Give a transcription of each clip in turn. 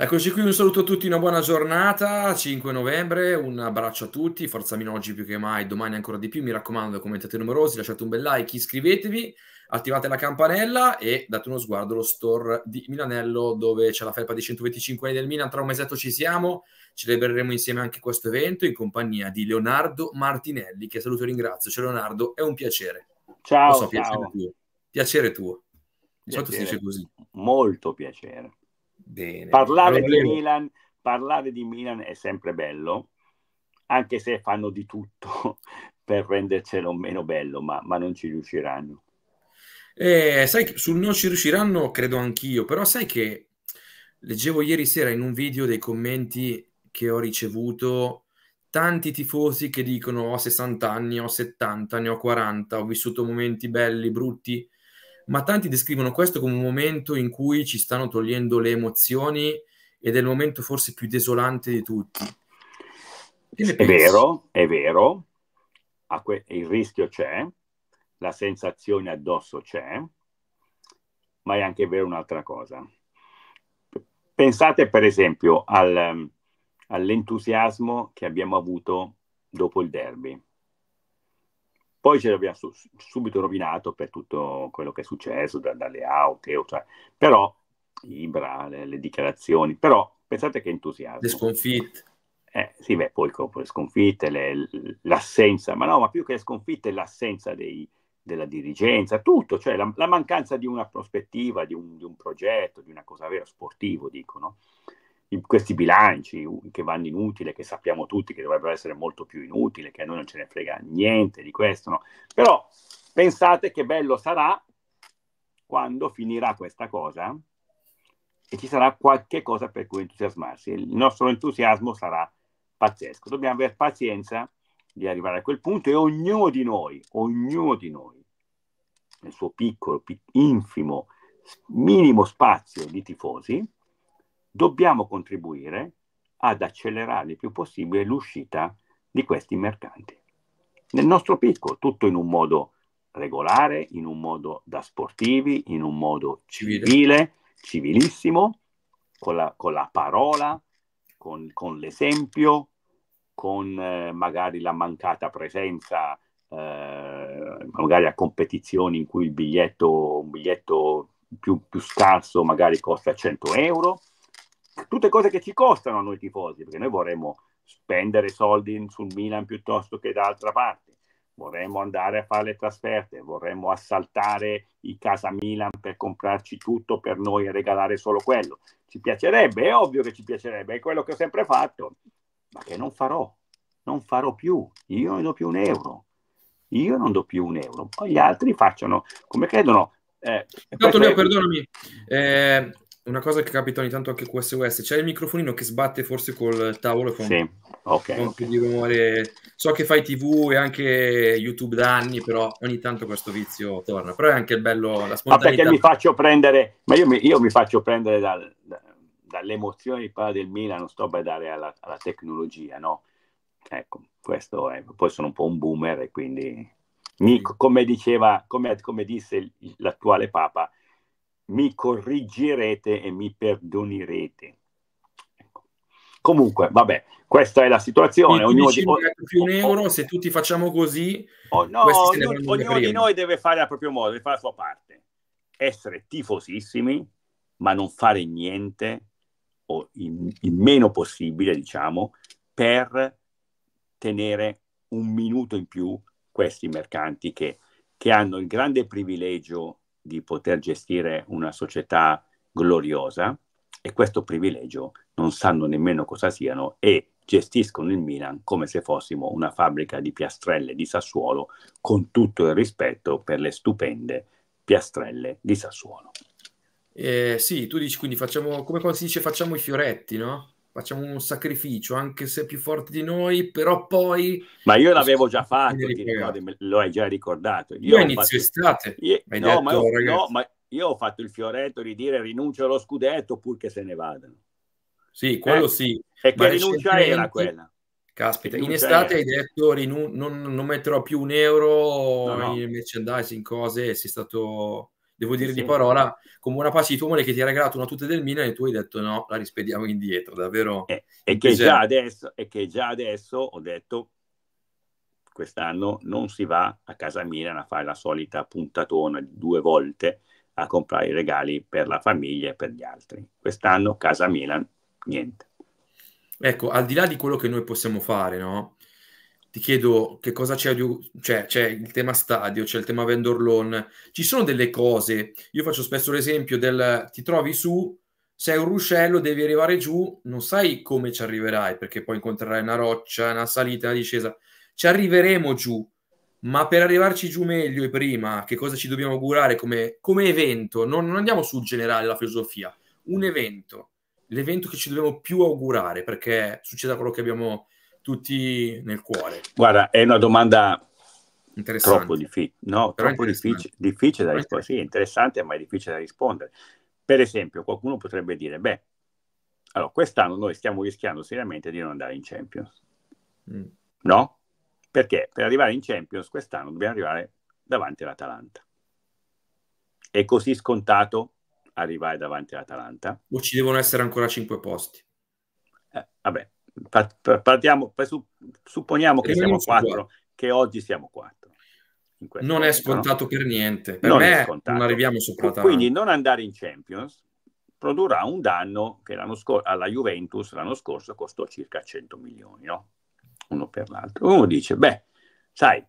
Eccoci qui, un saluto a tutti, una buona giornata, 5 novembre, un abbraccio a tutti, forza Mino oggi più che mai, domani ancora di più, mi raccomando commentate numerosi, lasciate un bel like, iscrivetevi, attivate la campanella e date uno sguardo allo store di Milanello dove c'è la felpa dei 125 anni del Milan, tra un mesetto ci siamo, celebreremo insieme anche questo evento in compagnia di Leonardo Martinelli che saluto e ringrazio, ciao Leonardo, è un piacere. Ciao, so, ciao. piacere tuo. Piacere tuo. Piacere. So, si dice così. Molto piacere. Bene. Parlare, di Milan, parlare di Milan è sempre bello, anche se fanno di tutto per rendercelo meno bello, ma, ma non ci riusciranno. Eh, sai, sul non ci riusciranno credo anch'io, però sai che leggevo ieri sera in un video dei commenti che ho ricevuto tanti tifosi che dicono ho 60 anni, ho 70, ne ho 40, ho vissuto momenti belli, brutti ma tanti descrivono questo come un momento in cui ci stanno togliendo le emozioni ed è il momento forse più desolante di tutti. È pensi? vero, è vero, il rischio c'è, la sensazione addosso c'è, ma è anche vero un'altra cosa. Pensate per esempio al, all'entusiasmo che abbiamo avuto dopo il derby. Poi ce l'abbiamo subito rovinato per tutto quello che è successo, da, dalle aute, eh, cioè, però Ibra, le, le, dichiarazioni, però pensate che entusiasmo. Le sconfitte. Eh, sì, beh, poi le sconfitte, le, l'assenza, ma no, ma più che le sconfitte, l'assenza dei, della dirigenza, tutto, cioè la, la mancanza di una prospettiva, di un, di un, progetto, di una cosa vera, sportivo, dicono in questi bilanci che vanno inutili, che sappiamo tutti che dovrebbero essere molto più inutili, che a noi non ce ne frega niente di questo, no? Però pensate che bello sarà quando finirà questa cosa e ci sarà qualche cosa per cui entusiasmarsi. Il nostro entusiasmo sarà pazzesco. Dobbiamo avere pazienza di arrivare a quel punto e ognuno di noi, ognuno di noi, nel suo piccolo, pic- infimo, minimo spazio di tifosi, dobbiamo contribuire ad accelerare il più possibile l'uscita di questi mercanti. Nel nostro piccolo, tutto in un modo regolare, in un modo da sportivi, in un modo civile, civilissimo, con la, con la parola, con, con, l'esempio, con eh, magari la mancata presenza, eh, magari a competizioni in cui il biglietto, un biglietto più, più scarso magari costa 100 euro, tutte cose che ci costano a noi tifosi, perché noi vorremmo spendere soldi sul Milan piuttosto che da altra parte, vorremmo andare a fare le trasferte, vorremmo assaltare i casa Milan per comprarci tutto per noi e regalare solo quello. Ci piacerebbe, è ovvio che ci piacerebbe, è quello che ho sempre fatto, ma che non farò, non farò più, io non do più un euro, io non do più un euro, poi gli altri facciano come credono. Eh, Intanto è... perdonami, eh, una cosa che capita ogni tanto anche con SOS, c'è il microfonino che sbatte forse col tavolo con, sì. okay, con okay. più di rumore. So che fai TV e anche YouTube da anni, però ogni tanto questo vizio torna. Però è anche bello la spontaneità. Ma perché mi faccio prendere, ma io mi, io mi faccio prendere dal, da, dalle emozioni del Milan, non sto a badare alla, alla, tecnologia, no? Ecco, questo è, poi sono un po' un boomer e quindi mi, come diceva, come, come disse l'attuale Papa, mi corrigerete e mi perdonerete. Ecco. Comunque, vabbè, questa è la situazione. Ognuno di... più un euro, se tutti facciamo così, oh, no, ognuno, ognuno di noi deve fare a proprio modo, deve fare la sua parte. Essere tifosissimi, ma non fare niente, o il, il meno possibile, diciamo, per tenere un minuto in più questi mercanti che, che hanno il grande privilegio di poter gestire una società gloriosa e questo privilegio non sanno nemmeno cosa siano e gestiscono il Milan come se fossimo una fabbrica di piastrelle di Sassuolo con tutto il rispetto per le stupende piastrelle di Sassuolo. Eh, sì, tu dici quindi facciamo, come quando si dice facciamo i fioretti, no? facciamo un sacrificio anche se più forte di noi, però poi... Ma io l'avevo già fatto, ricordi, lo hai già ricordato. Io, io inizio fatto... estate. Io... No, detto, ma io, no, ma io ho fatto il fioretto di dire rinuncio allo scudetto purché se ne vadano. Sì, quello eh? sì. E ma che rinuncia era quella? Caspita, in estate hai detto non, non, metterò più un euro no, no. in merchandising, cose, sei stato devo dire sì. di parola, come una Pasitumole che ti ha regalato una tuta del Milan e tu hai detto no, la rispediamo indietro, davvero. E, e, che, già adesso, e che già adesso ho detto quest'anno non si va a casa Milan a fare la solita puntatona di due volte a comprare i regali per la famiglia e per gli altri. Quest'anno casa Milan, niente. Ecco, al di là di quello che noi possiamo fare, no? ti chiedo che cosa c'è, di, cioè c'è il tema stadio, c'è il tema vendor loan, ci sono delle cose, io faccio spesso l'esempio del ti trovi su, sei un ruscello, devi arrivare giù, non sai come ci arriverai, perché poi incontrerai una roccia, una salita, una discesa, ci arriveremo giù, ma per arrivarci giù meglio e prima, che cosa ci dobbiamo augurare come, come evento? Non, non andiamo sul generale, la filosofia, un evento, l'evento che ci dobbiamo più augurare, perché succeda quello che abbiamo tutti nel cuore? Guarda, è una domanda troppo, diffi- no, troppo difficile, difficile da rispondere. Sì, interessante, ma è difficile da rispondere. Per esempio, qualcuno potrebbe dire, beh, allora quest'anno noi stiamo rischiando seriamente di non andare in Champions. Mm. No? Perché per arrivare in Champions quest'anno dobbiamo arrivare davanti all'Atalanta. È così scontato arrivare davanti all'Atalanta? O ci devono essere ancora cinque posti? Eh, vabbè, partiamo, supponiamo che siamo quattro, che oggi siamo quattro. Non è scontato no? per niente, per non me non arriviamo sopra la Quindi non andare in Champions produrrà un danno che l'anno scor- alla Juventus l'anno scorso costò circa 100 milioni, no? uno per l'altro. Uno dice, beh, sai,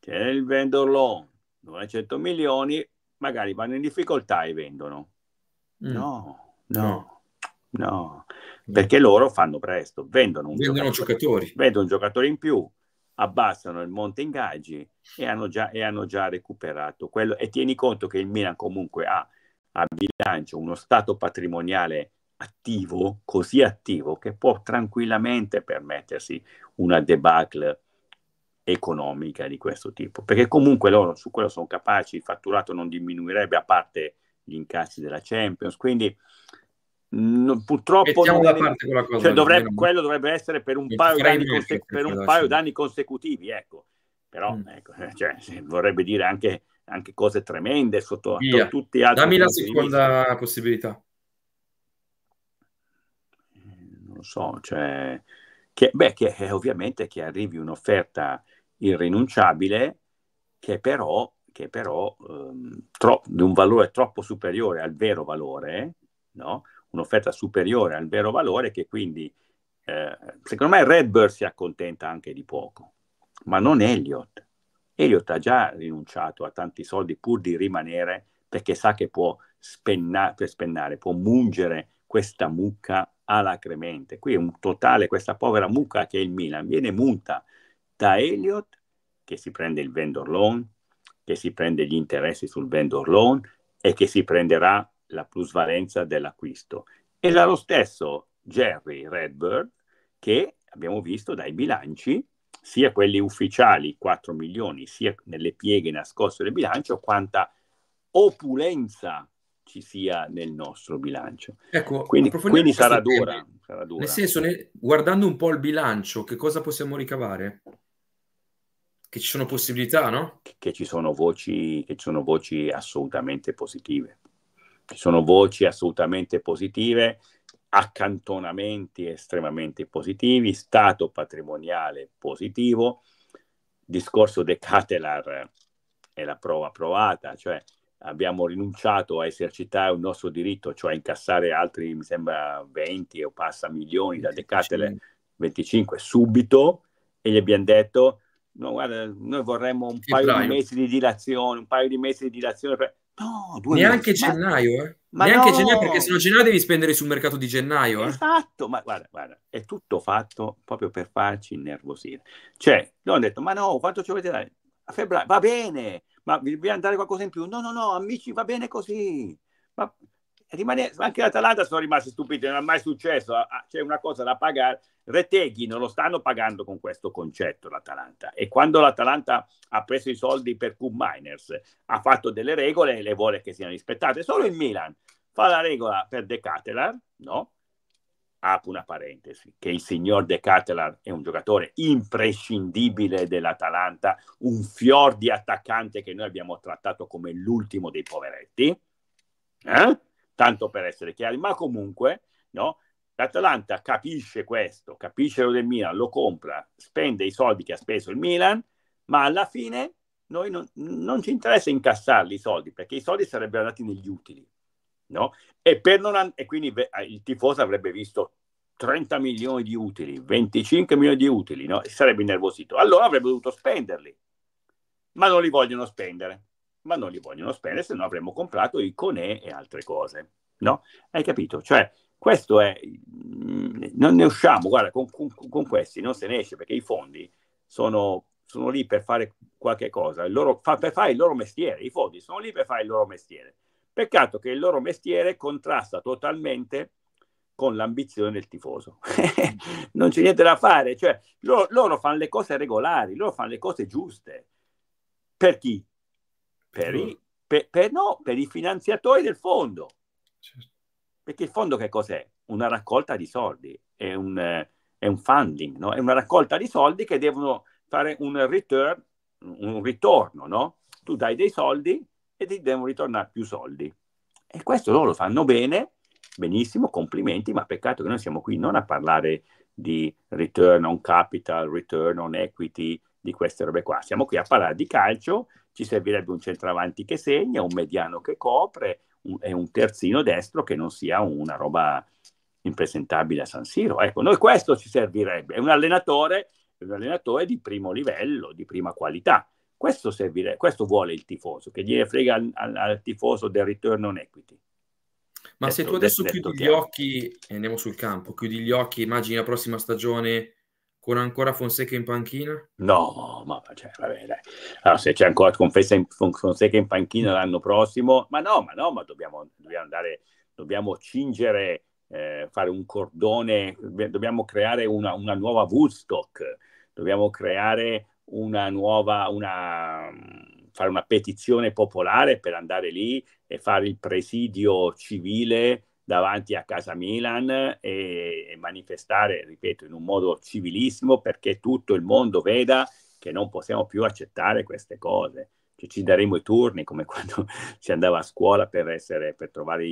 c'è il vendor loan, 900 milioni, magari vanno in difficoltà e vendono. Mm. No, no, no. No, perché loro fanno presto, vendono un vendono giocatore, giocatori. vendono giocatore in più, abbassano il monte ingaggi e e hanno già recuperato quello. E tieni conto che il Milan comunque ha a bilancio uno stato patrimoniale attivo, così attivo, che può tranquillamente permettersi una debacle economica di questo tipo, perché comunque loro su quello sono capaci, il fatturato non diminuirebbe a parte gli incassi della Champions, quindi No, purtroppo non, cosa, cioè, dovrebbe, non... quello dovrebbe essere per un Il paio, d'anni, conse- per un paio d'anni, consecutivi, ecco. Però mm. ecco, eh, cioè, vorrebbe dire anche, anche, cose tremende sotto Via. tutti gli altri. Dammi la seconda possibilità. Eh, non lo so, cioè, che, beh, che è eh, ovviamente che arrivi un'offerta irrinunciabile che però, che però um, tro- di un valore troppo superiore al vero valore, no? un'offerta superiore al vero valore che quindi, eh, secondo me, Red Redbird si accontenta anche di poco, ma non Elliott. Elliott ha già rinunciato a tanti soldi pur di rimanere perché sa che può spenna- per spennare, può mungere questa mucca alacremente. Qui è un totale, questa povera mucca che è il Milan, viene munta da Elliott che si prende il vendor loan, che si prende gli interessi sul vendor loan e che si prenderà la plusvalenza dell'acquisto. E lo stesso Jerry Redbird che abbiamo visto dai bilanci, sia quelli ufficiali, 4 milioni, sia nelle pieghe nascoste del bilancio, quanta opulenza ci sia nel nostro bilancio. Ecco, quindi, quindi sarà, dura, sarà, dura, Nel senso, ne, guardando un po' il bilancio, che cosa possiamo ricavare? Che ci sono possibilità, no? Che, che, ci, sono voci, che ci sono voci assolutamente positive sono voci assolutamente positive, accantonamenti estremamente positivi, stato patrimoniale positivo, discorso De Catelar è la prova provata, cioè abbiamo rinunciato a esercitare un nostro diritto, cioè a incassare altri, mi sembra, 20 o passa milioni da De Catelar, 25 subito, e gli abbiamo detto, no, guarda, noi vorremmo un paio di mesi di dilazione, un paio di mesi di dilazione. Per No, due Neanche mesi. gennaio, ma... eh? Ma Neanche no. gennaio, perché se no gennaio devi spendere sul mercato di gennaio. Eh? Esatto, ma guarda, guarda, è tutto fatto proprio per farci innervosire. Cioè, loro hanno detto, ma no, quanto ci avete dare? A febbraio, va bene, ma vi dobbiamo dare qualcosa in più? No, no, no, amici, va bene così. Ma rimane, anche l'Atalanta sono rimasti stupiti, non è mai successo, c'è una cosa da pagare. Reteghi non lo stanno pagando con questo concetto l'Atalanta e quando l'Atalanta ha preso i soldi per Q Miners ha fatto delle regole e le vuole che siano rispettate. Solo il Milan fa la regola per De Catelar, no? Apro una parentesi, che il signor De Catelar è un giocatore imprescindibile dell'Atalanta, un fior di attaccante che noi abbiamo trattato come l'ultimo dei poveretti. Eh? tanto per essere chiari, ma comunque no? l'Atalanta capisce questo, capisce lo del Milan, lo compra, spende i soldi che ha speso il Milan, ma alla fine noi non, non ci interessa incassarli i soldi, perché i soldi sarebbero andati negli utili. No? E, non, e, quindi eh, il tifoso avrebbe visto 30 milioni di utili, 25 milioni di utili, no? e sarebbe innervosito. Allora avrebbe dovuto spenderli, ma non li vogliono spendere ma non li vogliono spendere, se no avremmo comprato i Conè e altre cose. No? Hai capito? Cioè, questo è... Mm, non ne usciamo, guarda, con, con, con questi non se ne esce perché i fondi sono, sono lì per fare qualche cosa, loro, fa, per fare il loro mestiere, i fondi sono lì per fare il loro mestiere. Peccato che il loro mestiere contrasta totalmente con l'ambizione del tifoso. non c'è niente da fare, cioè loro, loro fanno le cose regolari, loro fanno le cose giuste. Per chi? Per i, per, per, no, per i finanziatori del fondo. Certo. Perché il fondo che cos'è? Una raccolta di soldi, è un, è un funding, no? è una raccolta di soldi che devono fare un return, un ritorno, no? Tu dai dei soldi e ti devono ritornare più soldi. E questo loro lo fanno bene, benissimo, complimenti, ma peccato che noi siamo qui non a parlare di return on capital, return on equity, di queste robe qua. Siamo qui a parlare di calcio ci servirebbe un centravanti che segna, un mediano che copre un, e un terzino destro che non sia una roba impresentabile a San Siro. Ecco, noi questo ci servirebbe, è un allenatore, un allenatore di primo livello, di prima qualità. Questo, servire, questo vuole il tifoso, che gliene frega al, al, al tifoso del return on equity. Ma detto, se tu adesso detto, chiudi detto gli chiaro. occhi e andiamo sul campo, chiudi gli occhi, immagini la prossima stagione con ancora Fonseca in panchina? No, ma cioè, vabbè, dai. Allora, se c'è ancora in, Fonseca in panchina mm. l'anno prossimo, ma no, ma no, ma dobbiamo, dobbiamo andare, dobbiamo cingere, eh, fare un cordone, dobbiamo creare una, una nuova Woodstock, dobbiamo creare una nuova, una, mm, fare una petizione popolare per andare lì e fare il presidio civile davanti a casa Milan e manifestare, ripeto, in un modo civilissimo perché tutto il mondo veda che non possiamo più accettare queste cose. Cioè, ci daremo i turni come quando si andava a scuola per, essere, per trovare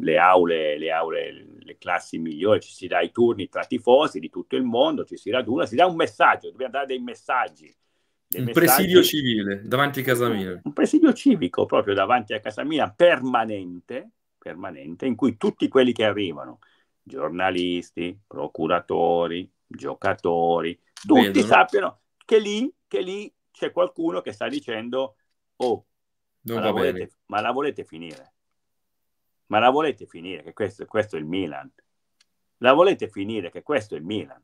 le aule, le aule, le classi migliori, ci si dà i turni tra tifosi di tutto il mondo, ci si raduna, si dà un messaggio, dobbiamo dare dei messaggi. Dei un messaggi, presidio civile davanti a casa Milan. Un presidio civico proprio davanti a casa Milan permanente, permanente in cui tutti quelli che arrivano, giornalisti, procuratori, giocatori, tutti Vedono. sappiano che lì, che lì c'è qualcuno che sta dicendo oh, ma la, volete, ma la, volete, finire? Ma la volete finire che questo, questo, è il Milan? La volete finire che questo è il Milan?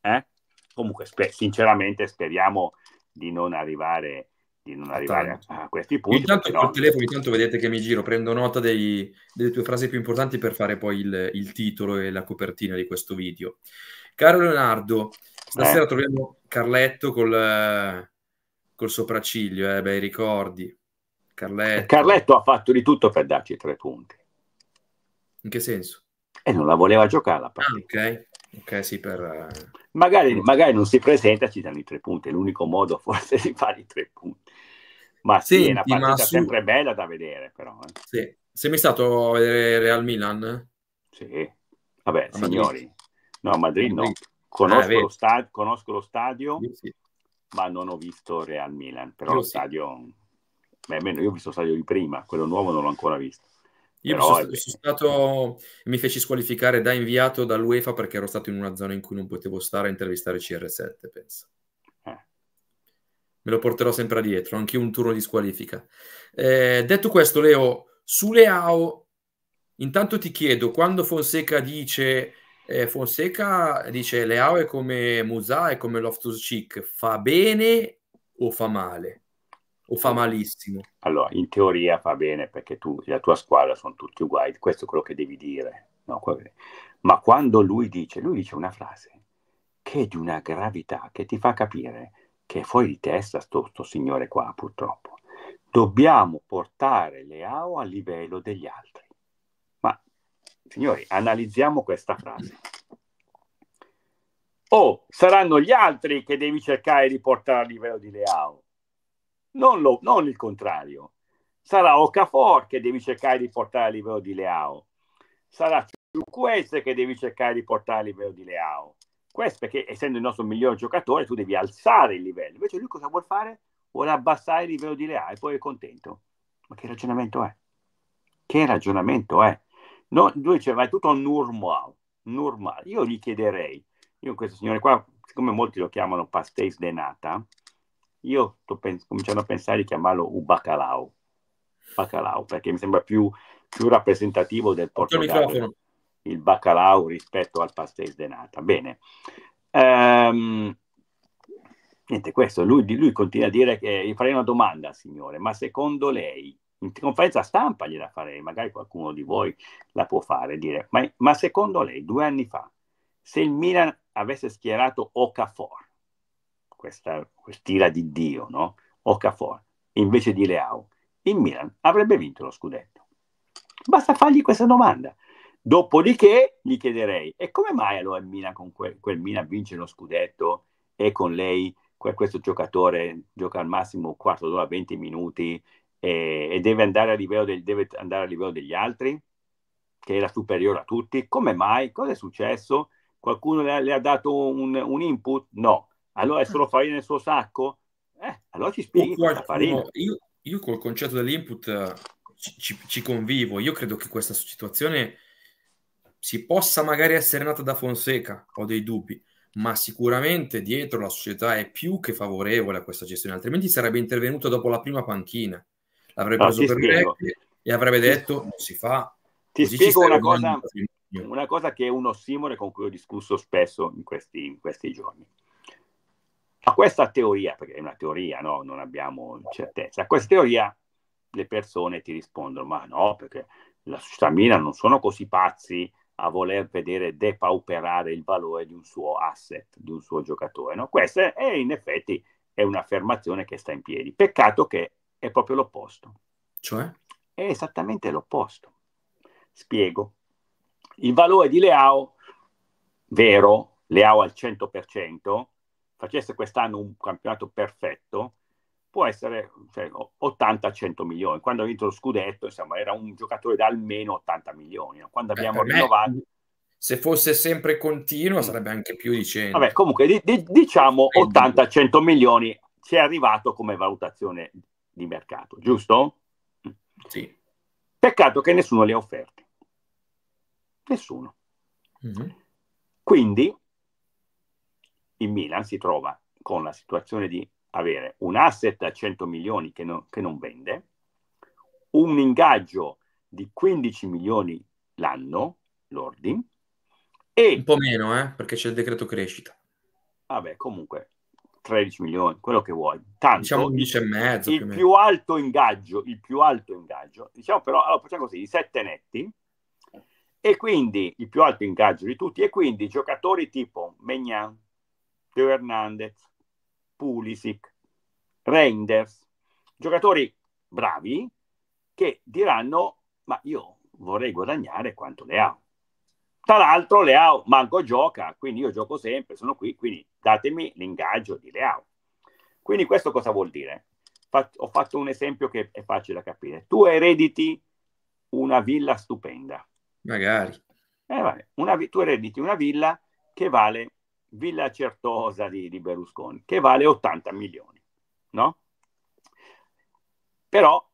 Eh? Comunque, sper- sinceramente, speriamo di non arrivare di non arrivare a, a questi punti. Intanto no. col telefono, intanto vedete che mi giro, prendo nota dei, delle tue frasi più importanti per fare poi il, il, titolo e la copertina di questo video. Caro Leonardo, stasera eh. troviamo Carletto col, col sopracciglio, eh, bei ricordi. Carletto. Carletto ha fatto di tutto per darci tre punti. In che senso? E non la voleva giocare la ah, partita. Ah, ok. Ok, sì, per... Eh, magari, magari, non si presenta, ci danno i tre punti, è l'unico modo forse di fare i tre punti. Ma sì, sì è una partita su... sempre bella da vedere, però. Eh. Sì. Sei mai stato a vedere Real Milan? Sì. Vabbè, a ah, signori. Madrid. No, a Madrid no. Conosco, eh, lo, sta- conosco lo, stadio, sì. ma non ho visto Real Milan, però io lo stadio... Beh, meno, io ho visto lo stadio di prima, quello nuovo non l'ho ancora visto. Io Però, sono, sono stato, mi feci squalificare da inviato dall'UEFA perché ero stato in una zona in cui non potevo stare a intervistare CR7, penso. Eh. Me lo porterò sempre dietro, anche un turno di squalifica. Eh, detto questo, Leo, su Leao, intanto ti chiedo, quando Fonseca dice, eh, Fonseca dice Leao è come Musa, è come Loftus-Cheek, fa bene o fa male? o fa malissimo? Allora, in teoria fa bene perché tu e la tua squadra sono tutti uguali, questo è quello che devi dire. No? Ma quando lui dice, lui dice una frase che è di una gravità che ti fa capire che è fuori di testa sto, sto signore qua purtroppo. Dobbiamo portare le AO a livello degli altri. Ma, signori, analizziamo questa frase. O oh, saranno gli altri che devi cercare di portare a livello di Leao, non, lo, non il contrario. Sarà Okafor che devi cercare di portare a livello di Leao, sarà Ciuquese che devi cercare di portare a livello di Leao. Questo perché essendo il nostro miglior giocatore tu devi alzare il livello, invece lui cosa vuol fare? Vuole abbassare il livello di Leao e poi è contento. Ma che ragionamento è? Che ragionamento è? No, lui diceva è tutto normal, normal. Io gli chiederei, io questo signore qua, siccome molti lo chiamano pastéis de nata, io sto pens- cominciando a pensare di chiamarlo un bacalao. Bacalao, perché mi sembra più, più rappresentativo del Portogallo. Il bacalao rispetto al pastel de nata. Bene. Ehm, niente, questo. Lui, lui, continua a dire che gli farei una domanda, signore, ma secondo lei, in conferenza stampa gliela farei, magari qualcuno di voi la può fare, dire, ma, ma secondo lei, due anni fa, se il Milan avesse schierato Okafor, questa quest'ira di Dio, no? Okafor, invece di Leao, il Milan avrebbe vinto lo scudetto. Basta fargli questa domanda. Dopodiché gli chiederei, e come mai allora il Milan con quel, quel Milan vince lo scudetto e con lei que- questo giocatore gioca al massimo 4 quarto d'ora, 20 minuti e, e deve, andare del, deve andare a livello degli altri? che era superiore a tutti. Come mai? Cosa è successo? Qualcuno le ha, le ha dato un, un, input? No allora è solo ah. farina nel suo sacco? Eh, allora ci oh, spieghi qualcuno, io, io, col concetto dell'input eh, ci, ci, convivo, io credo che questa situazione si possa magari essere nata da Fonseca, ho dei dubbi, ma sicuramente dietro la società è più che favorevole a questa gestione, altrimenti sarebbe intervenuta dopo la prima panchina, l'avrebbe preso per me e avrebbe detto non si fa. Ti spiego una cosa, una cosa, che è un ossimone con cui ho discusso spesso in questi, in questi giorni a questa teoria, perché è una teoria, no? non abbiamo certezza, a questa teoria le persone ti rispondono, ma no, perché la società Milan non sono così pazzi a voler vedere depauperare il valore di un suo asset, di un suo giocatore. No? Questa è in effetti è un'affermazione che sta in piedi. Peccato che è proprio l'opposto. Cioè? È esattamente l'opposto. Spiego. Il valore di Leao, vero, Leao al 100%, facesse quest'anno un campionato perfetto, può essere cioè, 80-100 milioni. Quando ha vinto lo scudetto, insomma, era un giocatore da almeno 80 milioni. Quando abbiamo eh, rinnovato... se fosse sempre continuo sarebbe anche più di 100. Vabbè, comunque di, di, diciamo 80-100 milioni ci è arrivato come valutazione di mercato, giusto? Sì. Peccato che nessuno li ha offerti. Nessuno. Mm-hmm. Quindi il Milan si trova con la situazione di avere un asset a 100 milioni che, no, che non vende, un ingaggio di 15 milioni l'anno, lordi, e... Un po' meno, eh, perché c'è il decreto crescita. Vabbè, comunque, 13 milioni, quello che vuoi. Tanto, diciamo 11 e mezzo. Il più, più alto ingaggio, il più alto ingaggio. Diciamo però, allora facciamo così, i 7 netti, e quindi il più alto ingaggio di tutti, e quindi giocatori tipo Megnan, Teo Hernandez, Pulisic, Reinders, giocatori bravi che diranno ma io vorrei guadagnare quanto Leao. Tra l'altro Leao manco gioca, quindi io gioco sempre, sono qui, quindi datemi l'ingaggio di Leao. Quindi questo cosa vuol dire? Fac- ho fatto un esempio che è facile da capire. Tu erediti una villa stupenda. Magari. Eh, vale. una vi- tu erediti una villa che vale Villa Certosa di, di Berlusconi, che vale 80 milioni, no? Però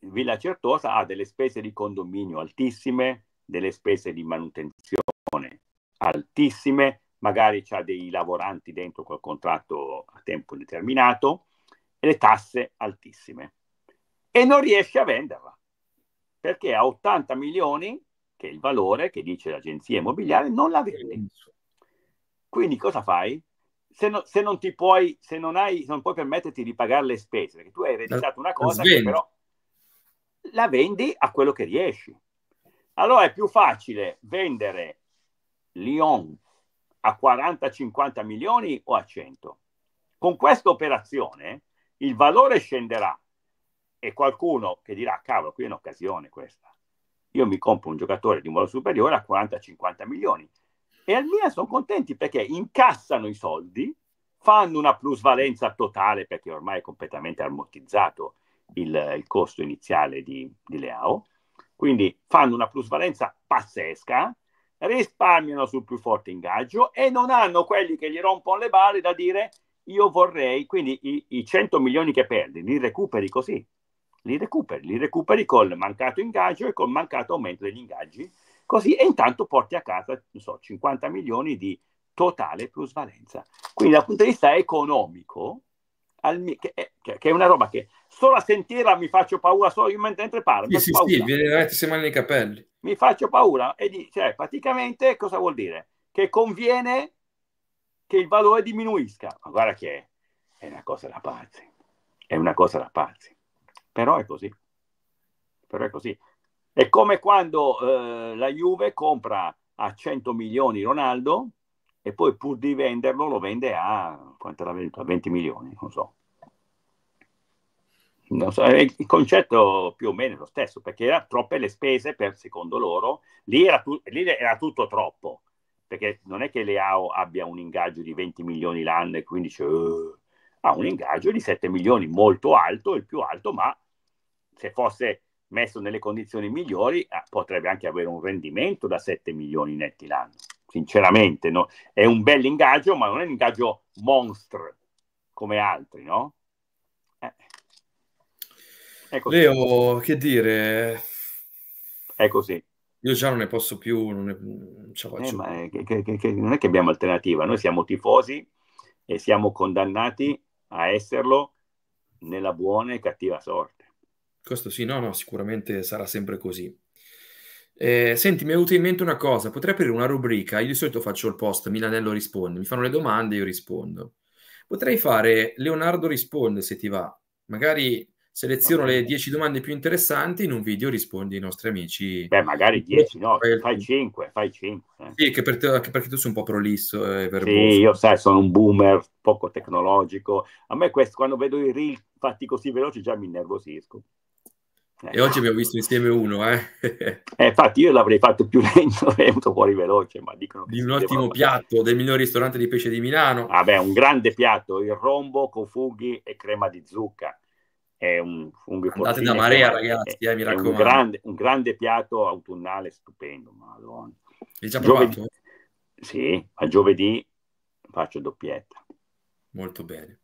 Villa Certosa ha delle spese di condominio altissime, delle spese di manutenzione altissime, magari ha dei lavoranti dentro col contratto a tempo determinato, e le tasse altissime. E non riesce a venderla perché a 80 milioni, che è il valore che dice l'agenzia immobiliare, non la vende. Quindi cosa fai? Se, no, se non ti puoi, se non, hai, se non puoi permetterti di pagare le spese, perché tu hai ereditato una cosa che però la vendi a quello che riesci. Allora è più facile vendere Lyon a 40-50 milioni o a 100. Con questa operazione il valore scenderà e qualcuno che dirà, cavolo, qui è un'occasione questa. Io mi compro un giocatore di un valore superiore a 40-50 milioni e al Milan sono contenti perché incassano i soldi, fanno una plusvalenza totale perché ormai è completamente ammortizzato il, il costo iniziale di, di Leao, quindi fanno una plusvalenza pazzesca, risparmiano sul più forte ingaggio e non hanno quelli che gli rompono le balle da dire io vorrei, quindi i, i 100 milioni che perdi li recuperi così, li recuperi, li recuperi col mancato ingaggio e col mancato aumento degli ingaggi così e intanto porti a casa so, 50 milioni di totale plusvalenza. Quindi dal punto di vista economico, al, che, eh, è, cioè, che, è una roba che solo a sentirla mi faccio paura, solo io mentre parlo. Sì, sì, paura. sì, viene veramente sembrare nei capelli. Mi faccio paura e dice, cioè, praticamente cosa vuol dire? Che conviene che il valore diminuisca. Ma guarda che è, è una cosa da pazzi, è una cosa da pazzi. Però è così. Però è così. È come quando eh, la Juve compra a 100 milioni Ronaldo e poi pur di venderlo lo vende a, venduto, a 20 milioni, non so. non so. Eh, il concetto più o meno è lo stesso, perché erano troppe le spese per, secondo loro, lì era, tu, lì era tutto troppo, perché non è che Leao abbia un ingaggio di 20 milioni l'anno e quindi dice, uh, ha un ingaggio di 7 milioni, molto alto, il più alto, ma se fosse messo nelle condizioni migliori, eh, potrebbe anche avere un rendimento da 7 milioni netti l'anno. Sinceramente, no? è un bel ingaggio, ma non è un ingaggio monster come altri, no? Eh. Leo, che dire? È così. Io già non ne posso più, non, ne, non ce la eh, faccio. Eh, che, che, che, non è che abbiamo alternativa, noi siamo tifosi e siamo condannati a esserlo nella buona e cattiva sorte. Questo sì, no, no, sicuramente sarà sempre così. Eh, senti, mi è venuta in mente una cosa, potrei aprire una rubrica, io di solito faccio il post, Milanello risponde, mi fanno le domande, io rispondo. Potrei fare Leonardo risponde se ti va, magari seleziono le 10 domande più interessanti in un video rispondi ai nostri amici beh magari 10 no fai 5 fai 5 eh. sì che per te, anche perché tu sei un po' prolisso eh, sì io sai sono un boomer poco tecnologico a me questo quando vedo i reel fatti così veloci già mi innervosisco e oggi abbiamo visto insieme uno, eh? eh infatti io l'avrei fatto più lento, è venuto fuori veloce, ma dicono che... Di un ottimo piatto del miglior ristorante di pesce di Milano. Vabbè, un grande piatto, il rombo con funghi e crema di zucca. È un funghi Andate da marea, ragazzi, è, eh, mi raccomando. Un grande, un grande, piatto autunnale stupendo, madonna. L'hai già provato? sì, a giovedì faccio doppietta. Molto bene.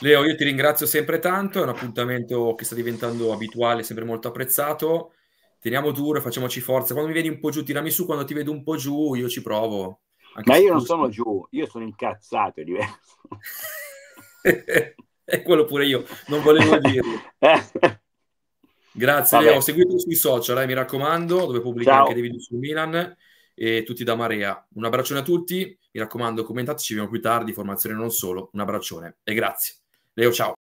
Leo, io ti ringrazio sempre tanto, è un appuntamento che sta diventando abituale, sempre molto apprezzato. Teniamo duro, facciamoci forza. Quando mi vedi un po' giù, tirami su, quando ti vedo un po' giù, io ci provo. Anche Ma io non sono giù, io sono incazzato, è diverso. E quello pure io, non volevo dirlo. Grazie Vabbè. Leo, seguitelo sui social, eh, mi raccomando, dove pubblica Ciao. anche dei video su Milan e tutti da Marea. Un abbraccione a tutti, mi raccomando commentateci, ci vediamo più tardi, formazione non solo, un abbraccione e grazie. Leo ciao.